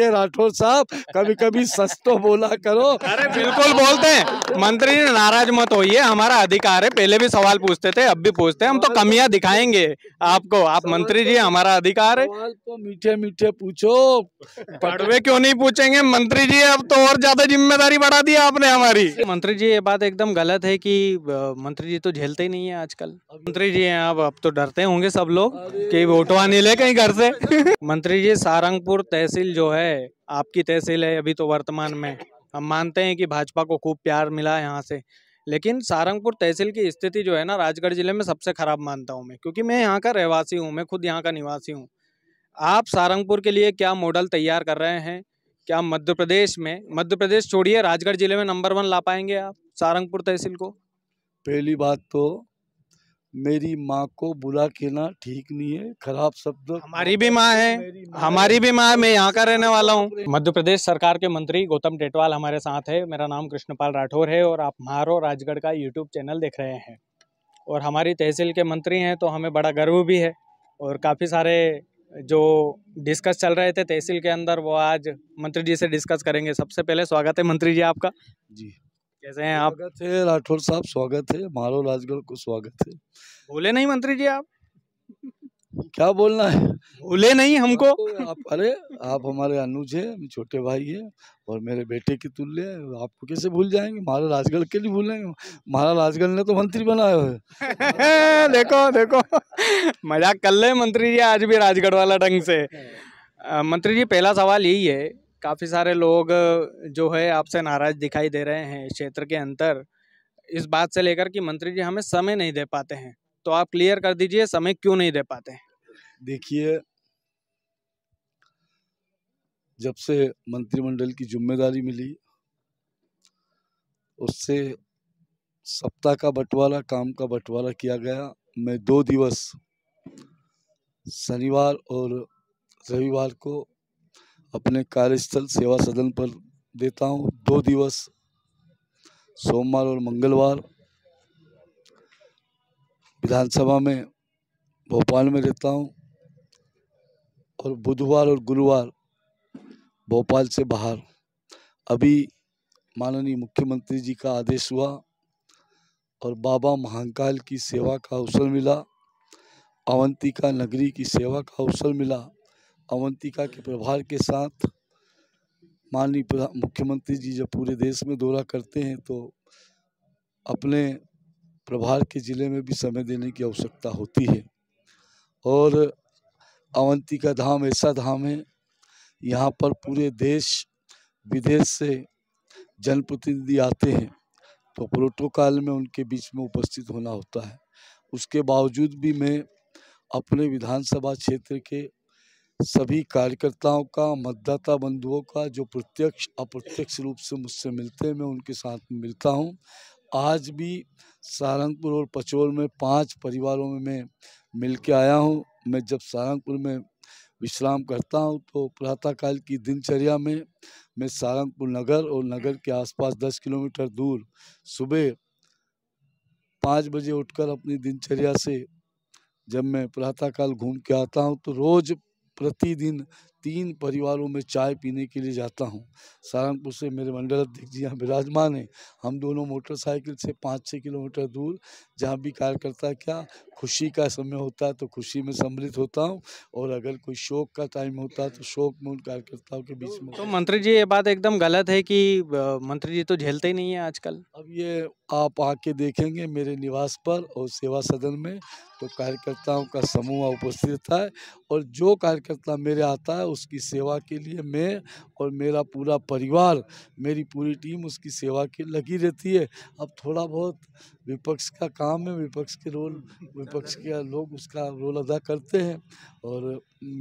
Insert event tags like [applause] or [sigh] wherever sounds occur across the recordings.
के राठौर साहब कभी कभी सस्तो बोला करो अरे बिल्कुल बोलते हैं मंत्री नाराज मत होइए हमारा अधिकार है पहले भी सवाल पूछते थे अब भी पूछते हैं हम तो, तो कमियां दिखाएंगे आपको आप तो मंत्री जी हमारा अधिकार है तो मीठे मीठे पूछो पड़वे क्यों नहीं पूछेंगे मंत्री जी अब तो और ज्यादा जिम्मेदारी बढ़ा दी आपने हमारी मंत्री जी ये बात एकदम गलत है की मंत्री जी तो झेलते ही नहीं है आजकल मंत्री जी हैं अब अब तो डरते होंगे सब लोग की वोटवा नहीं ले कहीं घर से [laughs] मंत्री जी सारंगपुर तहसील जो है है आपकी तहसील है अभी तो वर्तमान में हम मानते हैं कि भाजपा को खूब प्यार मिला है यहाँ से लेकिन सारंगपुर तहसील की स्थिति जो है ना राजगढ़ ज़िले में सबसे ख़राब मानता हूँ मैं क्योंकि मैं यहाँ का रहवासी हूँ मैं खुद यहाँ का निवासी हूँ आप सारंगपुर के लिए क्या मॉडल तैयार कर रहे हैं क्या मध्य प्रदेश में मध्य प्रदेश छोड़िए राजगढ़ ज़िले में नंबर वन ला पाएंगे आप सारंगपुर तहसील को पहली बात तो मेरी माँ को के ना ठीक नहीं है खराब शब्द हमारी भी माँ है हमारी भी माँ है मैं यहाँ का रहने वाला हूँ मध्य प्रदेश सरकार के मंत्री गौतम टेटवाल हमारे साथ है मेरा नाम कृष्णपाल राठौर है और आप मारो राजगढ़ का यूट्यूब चैनल देख रहे हैं और हमारी तहसील के मंत्री हैं तो हमें बड़ा गर्व भी है और काफ़ी सारे जो डिस्कस चल रहे थे तहसील के अंदर वो आज मंत्री जी से डिस्कस करेंगे सबसे पहले स्वागत है मंत्री जी आपका जी कैसे हैं आप स्वागत है राठौर साहब स्वागत है मारो राजगढ़ को स्वागत है बोले नहीं मंत्री जी आप क्या बोलना है बोले नहीं हमको तो आप, अरे आप हमारे अनुज है हम छोटे भाई है और मेरे बेटे की तुल्य है आपको कैसे भूल जाएंगे महाराज राजगढ़ के लिए भूलेंगे महाराज राजगढ़ ने तो मंत्री बनाया है [laughs] देखो देखो मजाक कर ले मंत्री जी आज भी राजगढ़ वाला ढंग से मंत्री जी पहला सवाल यही है काफ़ी सारे लोग जो है आपसे नाराज दिखाई दे रहे हैं क्षेत्र के अंतर इस बात से लेकर कि मंत्री जी हमें समय नहीं दे पाते हैं तो आप क्लियर कर दीजिए समय क्यों नहीं दे पाते हैं देखिए जब से मंत्रिमंडल की जिम्मेदारी मिली उससे सप्ताह का बंटवारा काम का बंटवारा किया गया मैं दो दिवस शनिवार और रविवार को अपने कार्यस्थल सेवा सदन पर देता हूँ दो दिवस सोमवार और मंगलवार विधानसभा में भोपाल में रहता हूँ और बुधवार और गुरुवार भोपाल से बाहर अभी माननीय मुख्यमंत्री जी का आदेश हुआ और बाबा महाकाल की सेवा का अवसर मिला अवंतिका नगरी की सेवा का अवसर मिला अवंतिका के प्रभार के साथ माननीय मुख्यमंत्री जी जब पूरे देश में दौरा करते हैं तो अपने प्रभार के ज़िले में भी समय देने की आवश्यकता होती है और अवंतिका धाम ऐसा धाम है यहाँ पर पूरे देश विदेश से जनप्रतिनिधि आते हैं तो प्रोटोकॉल में उनके बीच में उपस्थित होना होता है उसके बावजूद भी मैं अपने विधानसभा क्षेत्र के सभी कार्यकर्ताओं का मतदाता बंधुओं का जो प्रत्यक्ष अप्रत्यक्ष रूप से मुझसे मिलते हैं मैं उनके साथ मिलता हूं आज भी सहारनपुर और पचोर में पांच परिवारों में मैं मिल के आया हूं मैं जब सहारनपुर में विश्राम करता हूं तो प्रातःकाल की दिनचर्या में मैं सहारनपुर नगर और नगर के आसपास दस किलोमीटर दूर सुबह पाँच बजे उठकर अपनी दिनचर्या से जब मैं प्रातःकाल घूम के आता हूँ तो रोज़ प्रतिदिन तीन परिवारों में चाय पीने के लिए जाता हूँ सहारनपुर से मेरे मंडल अध्यक्ष जी यहाँ विराजमान हैं हम दोनों मोटरसाइकिल से पाँच छः किलोमीटर दूर जहाँ भी कार्यकर्ता क्या खुशी का समय होता है तो खुशी में सम्मिलित होता हूँ और अगर कोई शोक का टाइम होता है तो शोक में उन कार्यकर्ताओं के बीच में तो मंत्री जी ये बात एकदम गलत है कि मंत्री जी तो झेलते ही नहीं है आजकल अब ये आप आके देखेंगे मेरे निवास पर और सेवा सदन में तो कार्यकर्ताओं का समूह उपस्थित है और जो कार्यकर्ता मेरे आता है उसकी सेवा के लिए मैं और मेरा पूरा परिवार मेरी पूरी टीम उसकी सेवा के लगी रहती है अब थोड़ा बहुत विपक्ष का काम है विपक्ष के रोल विपक्ष के लोग उसका रोल अदा करते हैं और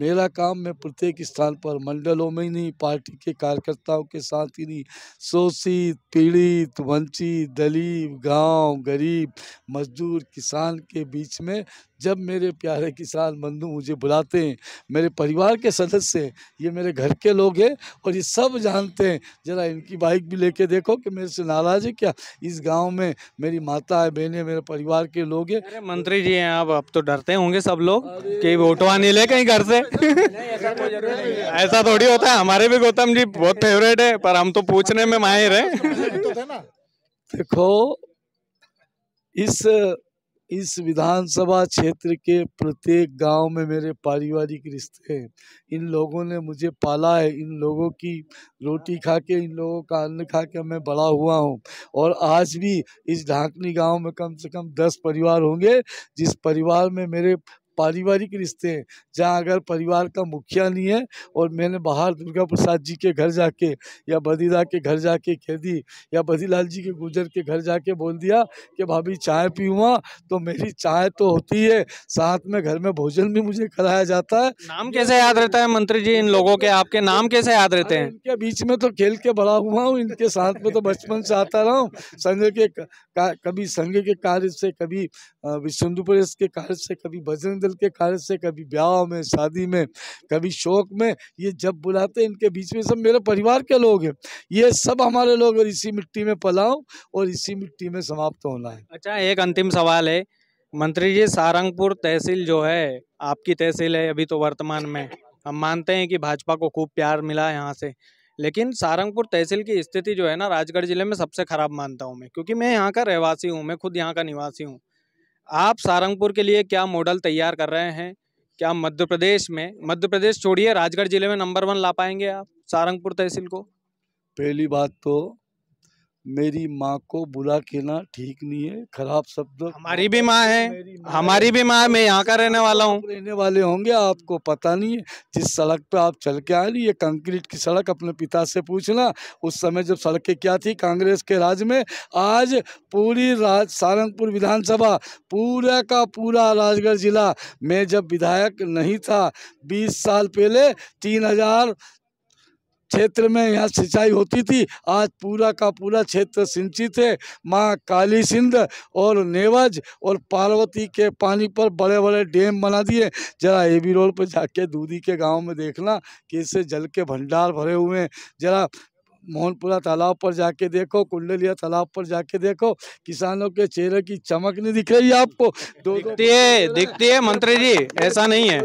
मेरा काम मैं प्रत्येक स्थान पर मंडलों में ही नहीं पार्टी के कार्यकर्ताओं के साथ ही नहीं शोषित पीड़ित वंचित दलित गांव गरीब मजदूर किसान के बीच में जब मेरे प्यारे किसान बंधु मुझे बुलाते हैं मेरे परिवार के सदस्य ये मेरे घर के लोग हैं और ये सब जानते हैं ज़रा इनकी बाइक भी लेके देखो कि मेरे से नाराज़ है क्या इस गांव में मेरी माता है बहने मेरे परिवार के लोग हैं मंत्री जी हैं आप अब तो डरते होंगे सब लोग कि वोटो नहीं ले कहीं घर से ऐसा थोड़ी होता है हमारे भी गौतम जी बहुत फेवरेट है पर हम तो पूछने में माहिर तो है देखो इस इस विधानसभा क्षेत्र के प्रत्येक गांव में मेरे पारिवारिक रिश्ते हैं इन लोगों ने मुझे पाला है इन लोगों की रोटी खा के इन लोगों का अन्न खा के मैं बड़ा हुआ हूं और आज भी इस ढांकनी गांव में कम से कम दस परिवार होंगे जिस परिवार में मेरे पारिवारिक रिश्ते हैं जहाँ अगर परिवार का मुखिया नहीं है और मैंने बाहर दुर्गा प्रसाद जी के घर जाके या बदीला के घर जाके कह दी या बदीलाल जी के गुजर के घर जाके बोल दिया कि भाभी चाय हुआ तो मेरी चाय तो होती है साथ में घर में भोजन भी मुझे कराया जाता है नाम कैसे याद रहता है मंत्री जी इन लोगों के आपके नाम कैसे याद रहते हैं इनके बीच में तो खेल के बड़ा हुआ हूँ इनके साथ में तो बचपन से आता रहा हूँ संघ के कभी संघ के कार्य से कभी विश्व प्रदेश के कार्य से कभी भजन दिल के खारिज से कभी ब्याह में शादी में कभी शौक में ये जब बुलाते हैं इनके बीच में सब मेरे परिवार के लोग हैं ये सब हमारे लोग और इसी मिट्टी में पलाओ और इसी मिट्टी में समाप्त होना है अच्छा एक अंतिम सवाल है मंत्री जी सारंगपुर तहसील जो है आपकी तहसील है अभी तो वर्तमान में हम मानते हैं कि भाजपा को खूब प्यार मिला यहाँ से लेकिन सारंगपुर तहसील की स्थिति जो है ना राजगढ़ जिले में सबसे खराब मानता हूँ मैं क्योंकि मैं यहाँ का रहवासी हूँ मैं खुद यहाँ का निवासी हूँ आप सारंगपुर के लिए क्या मॉडल तैयार कर रहे हैं क्या मध्य प्रदेश में मध्य प्रदेश छोड़िए राजगढ़ जिले में नंबर वन ला पाएंगे आप सारंगपुर तहसील को पहली बात तो मेरी माँ को बुरा कहना ठीक नहीं है खराब शब्द हमारी भी माँ है हमारी भी माँ है मैं यहाँ का रहने वाला हूँ रहने वाले होंगे आपको पता नहीं है जिस सड़क पे आप चल के आए ये कंक्रीट की सड़क अपने पिता से पूछना उस समय जब सड़कें क्या थी कांग्रेस के राज में आज पूरी राज सहारनपुर विधानसभा पूरा का पूरा राजगढ़ जिला में जब विधायक नहीं था बीस साल पहले तीन हजार क्षेत्र में यहाँ सिंचाई होती थी आज पूरा का पूरा क्षेत्र सिंचित है माँ काली सिंध और नेवज और पार्वती के पानी पर बड़े बड़े डैम बना दिए जरा ए बी रोड पर जाके दूधी के गांव में देखना कि इससे जल के भंडार भरे हुए हैं जरा मोहनपुरा तालाब पर जाके देखो कुंडलिया तालाब पर जाके देखो किसानों के चेहरे की चमक नहीं दिख रही आपको दिखती है दिखती है मंत्री जी ऐसा नहीं है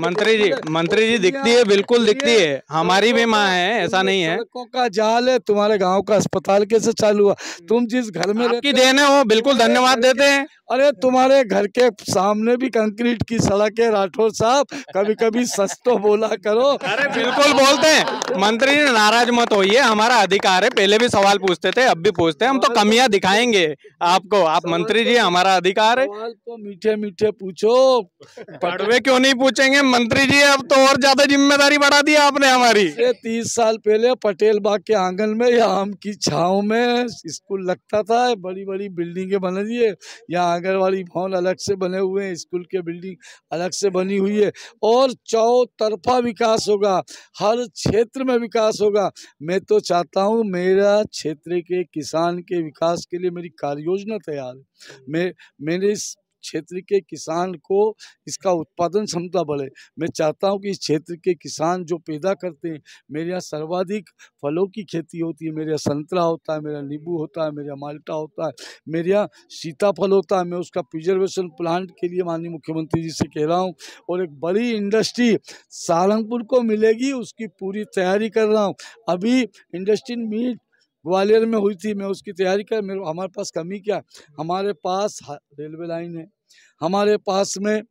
मंत्री जी मंत्री जी दिखती है बिल्कुल दिखती है हमारी भी माँ है ऐसा नहीं है का जाल है तुम्हारे गाँव का अस्पताल कैसे चालू हुआ तुम जिस घर में आपकी देने हो बिल्कुल धन्यवाद देते हैं अरे तुम्हारे घर के सामने भी कंक्रीट की सड़क है राठौर साहब कभी कभी सस्तो बोला करो अरे बिल्कुल बोलते हैं मंत्री जी नाराज मत होइए हमारा अधिकार है पहले भी सवाल पूछते थे अब भी पूछते हैं हम तो, तो कमियां दिखाएंगे आपको आप मंत्री तो जी हमारा अधिकार है तो मीठे मीठे पूछो पटवे क्यों नहीं पूछेंगे मंत्री जी अब तो और ज्यादा जिम्मेदारी बढ़ा दी आपने हमारी तीस साल पहले पटेल बाग के आंगन में या आम की छाव में स्कूल लगता था बड़ी बड़ी बिल्डिंगे बन रही है या आंगनबाड़ी भवन अलग से बने हुए हैं स्कूल के बिल्डिंग अलग से बनी हुई है और चौतरफा विकास होगा हर क्षेत्र में विकास होगा मैं तो तो चाहता हूँ मेरा क्षेत्र के किसान के विकास के लिए मेरी कार्य योजना तैयार है मैं मेरे क्षेत्र के किसान को इसका उत्पादन क्षमता बढ़े मैं चाहता हूँ कि इस क्षेत्र के किसान जो पैदा करते हैं मेरे यहाँ सर्वाधिक फलों की खेती होती है मेरे यहाँ संतरा होता है मेरा नींबू होता है मेरा माल्टा होता है मेरे यहाँ सीताफल होता है मैं उसका प्रिजर्वेशन प्लांट के लिए माननीय मुख्यमंत्री जी से कह रहा हूँ और एक बड़ी इंडस्ट्री सहारनपुर को मिलेगी उसकी पूरी तैयारी कर रहा हूँ अभी इंडस्ट्री मीट ग्वालियर में हुई थी मैं उसकी तैयारी कर मेरे हमारे पास कमी क्या हमारे पास रेलवे लाइन है हमारे पास में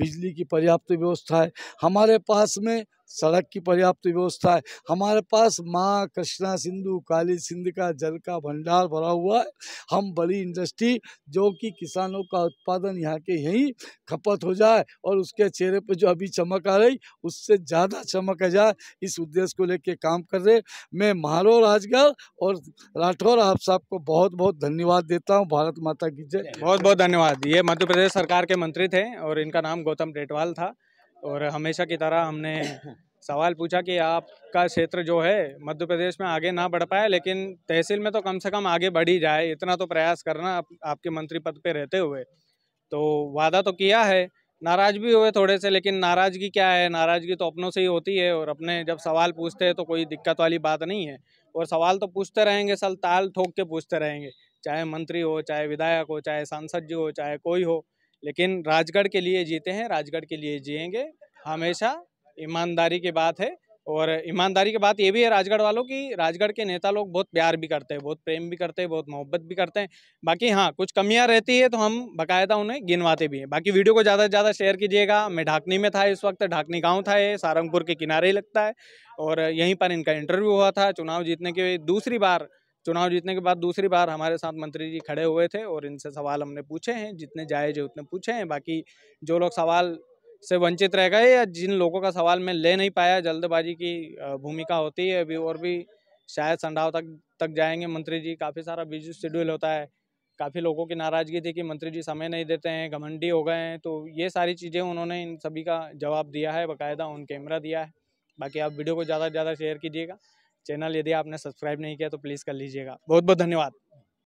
बिजली की पर्याप्त व्यवस्था है हमारे पास में सड़क की पर्याप्त व्यवस्था है हमारे पास माँ कृष्णा सिंधु काली सिंध का जल का भंडार भरा हुआ है हम बड़ी इंडस्ट्री जो कि किसानों का उत्पादन यहाँ के यहीं खपत हो जाए और उसके चेहरे पर जो अभी चमक आ रही उससे ज़्यादा चमक आ जाए इस उद्देश्य को लेकर काम कर रहे मैं महारो राजगढ़ और राठौर आप साहब को बहुत बहुत धन्यवाद देता हूँ भारत माता की जय बहुत बहुत धन्यवाद ये मध्य प्रदेश सरकार के मंत्री थे और इनका नाम गौतम डेटवाल था और हमेशा की तरह हमने सवाल पूछा कि आपका क्षेत्र जो है मध्य प्रदेश में आगे ना बढ़ पाए लेकिन तहसील में तो कम से कम आगे बढ़ ही जाए इतना तो प्रयास करना आप, आपके मंत्री पद पे रहते हुए तो वादा तो किया है नाराज भी हुए थोड़े से लेकिन नाराज़गी क्या है नाराज़गी तो अपनों से ही होती है और अपने जब सवाल पूछते हैं तो कोई दिक्कत वाली बात नहीं है और सवाल तो पूछते रहेंगे सल ताल ठोक के पूछते रहेंगे चाहे मंत्री हो चाहे विधायक हो चाहे सांसद जी हो चाहे कोई हो लेकिन राजगढ़ के लिए जीते हैं राजगढ़ के लिए जिएंगे हमेशा ईमानदारी की बात है और ईमानदारी की बात ये भी है राजगढ़ वालों की राजगढ़ के नेता लोग बहुत प्यार भी करते हैं बहुत प्रेम भी करते हैं बहुत मोहब्बत भी करते हैं बाकी हाँ कुछ कमियां रहती है तो हम बाकायदा उन्हें गिनवाते भी हैं बाकी वीडियो को ज़्यादा से ज़्यादा शेयर कीजिएगा मैं ढाकनी में था इस वक्त ढाकनी गाँव था ये सारंगपुर के किनारे ही लगता है और यहीं पर इनका इंटरव्यू हुआ था चुनाव जीतने के दूसरी बार चुनाव जीतने के बाद दूसरी बार हमारे साथ मंत्री जी खड़े हुए थे और इनसे सवाल हमने पूछे हैं जितने जायज है उतने पूछे हैं बाकी जो लोग सवाल से वंचित रह गए या जिन लोगों का सवाल मैं ले नहीं पाया जल्दबाजी की भूमिका होती है अभी और भी शायद संडाव तक तक जाएंगे मंत्री जी काफ़ी सारा बिजी शेड्यूल होता है काफ़ी लोगों की नाराज़गी थी कि मंत्री जी समय नहीं देते हैं घमंडी हो गए हैं तो ये सारी चीज़ें उन्होंने इन सभी का जवाब दिया है बाकायदा उन कैमरा दिया है बाकी आप वीडियो को ज़्यादा से ज़्यादा शेयर कीजिएगा चैनल यदि आपने सब्सक्राइब नहीं किया तो प्लीज़ कर लीजिएगा बहुत बहुत धन्यवाद